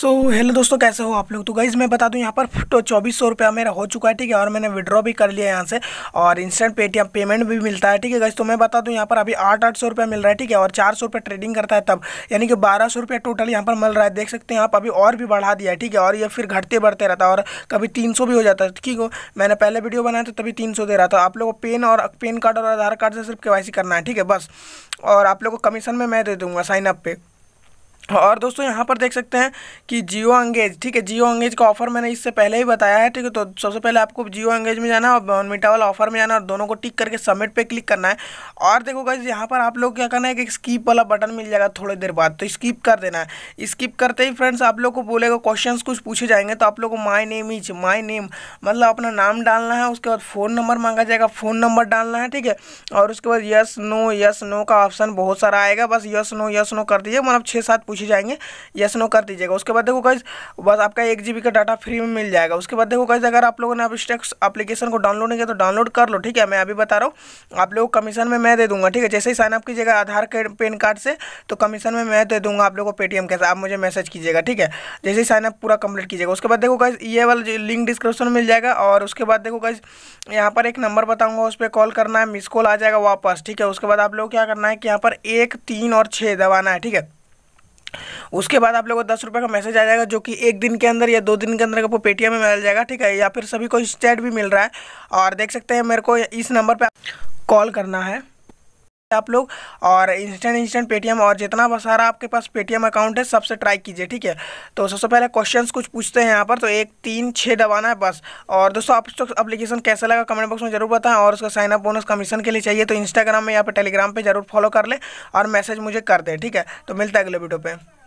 सो so, hello दोस्तों कैसे हो आप लोग तो गाइज़ मैं बता दूं यहाँ पर तो चौबीस सौ रुपया मेरा हो चुका है ठीक है और मैंने विड्रॉ भी कर लिया यहाँ से और इंस्टेंट पेटीएम पेमेंट भी मिलता है ठीक है गाइज़ तो मैं बता दूं यहाँ पर अभी आठ आठ सौ रुपया मिल रहा है ठीक है और चार सौ रुपये ट्रेडिंग करता है तब यानी कि बारह सौ रुपया टोटल यहाँ पर मिल रहा है देख सकते हैं आप अभी और भी बढ़ा दिया है ठीक है और ये फिर घटते बढ़ते रहता है और कभी तीन भी हो जाता है ठीक है मैंने पहले वीडियो बनाया था तभी तीन दे रहा था आप लोगों को पेन और पेन कार्ड और आधार कार्ड से सिर्फ के करना है ठीक है बस और आप लोग को कमीशन में मैं दे दूँगा साइनअप पर और दोस्तों यहाँ पर देख सकते हैं कि जियो अंगेज ठीक है जियो अंगेज का ऑफर मैंने इससे पहले ही बताया है ठीक है तो सबसे पहले आपको जियो अंगेज में जाना है और मीटा वाला ऑफर में जाना है और दोनों को टिक करके सबमिट पे क्लिक करना है और देखो गाइज यहाँ पर आप लोग क्या करना है कि स्कीप वाला बटन मिल जाएगा थोड़ी देर बाद तो स्कीप कर देना है स्कीप करते ही फ्रेंड्स आप लोग को बोलेगा क्वेश्चन कुछ पूछे जाएंगे तो आप लोग को my name is my name मतलब अपना नाम डालना है उसके बाद फ़ोन नंबर मांगा जाएगा फ़ोन नंबर डालना है ठीक है और उसके बाद यस नो यस नो का ऑप्शन बहुत सारा आएगा बस यस नो यस नो कर दीजिए मतलब छः सात पूछ पूछे जाएंगे येस नो कर दीजिएगा उसके बाद देखो कैसे बस आपका एक जी का डाटा फ्री में मिल जाएगा उसके बाद देखो कैसे अगर आप लोगों ने आप स्टेक्स एप्लीकेशन को डाउनलोड नहीं किया तो डाउनलोड कर लो ठीक है मैं अभी बता रहा हूँ आप लोग कमीशन में मैं दे दूंगा ठीक है जैसे ही साइनअप कीजिएगा आधार कार्ड पेन कार्ड से तो कमीशन में मैं दे दूंगा आप लोगों को पेटीएम कैसे आप मुझे मैसेज कीजिएगा ठीक है जैसे ही साइनअप पूरा कंप्लीट कीजिएगा उसके बाद देखो कैसे ये वाला लिंक डिस्क्रिप्शन में मिल जाएगा और उसके बाद देखो कैसे यहाँ पर एक नंबर बताऊँगा उस पर कॉल करना है मिस कॉल आ जाएगा वापस ठीक है उसके बाद आप लोग क्या करना है कि यहाँ पर एक तीन और छः दबाना है ठीक है उसके बाद आप लोगों को दस रुपये का मैसेज आ जाएगा जो कि एक दिन के अंदर या दो दिन के अंदर आपको पेटीएम में मिल जाएगा ठीक है या फिर सभी को चैट भी मिल रहा है और देख सकते हैं मेरे को इस नंबर पर कॉल करना है आप लोग और इंस्टेंट इंस्टेंट पेटीएम और जितना सारा आपके पास पेटीएम अकाउंट है सबसे ट्राई कीजिए ठीक है तो सबसे पहले क्वेश्चंस कुछ पूछते हैं यहाँ पर तो एक तीन छः दबाना है बस और दोस्तों आप तो अपलीकेशन कैसा लगा कमेंट बॉक्स में जरूर बताएं और उसका साइनअप बोनस कमीशन के लिए चाहिए तो इंस्टाग्राम में या फिर टेलीग्राम पर जरूर फॉलो कर लें और मैसेज मुझे कर दें ठीक है तो मिलता है अगले वीडियो पर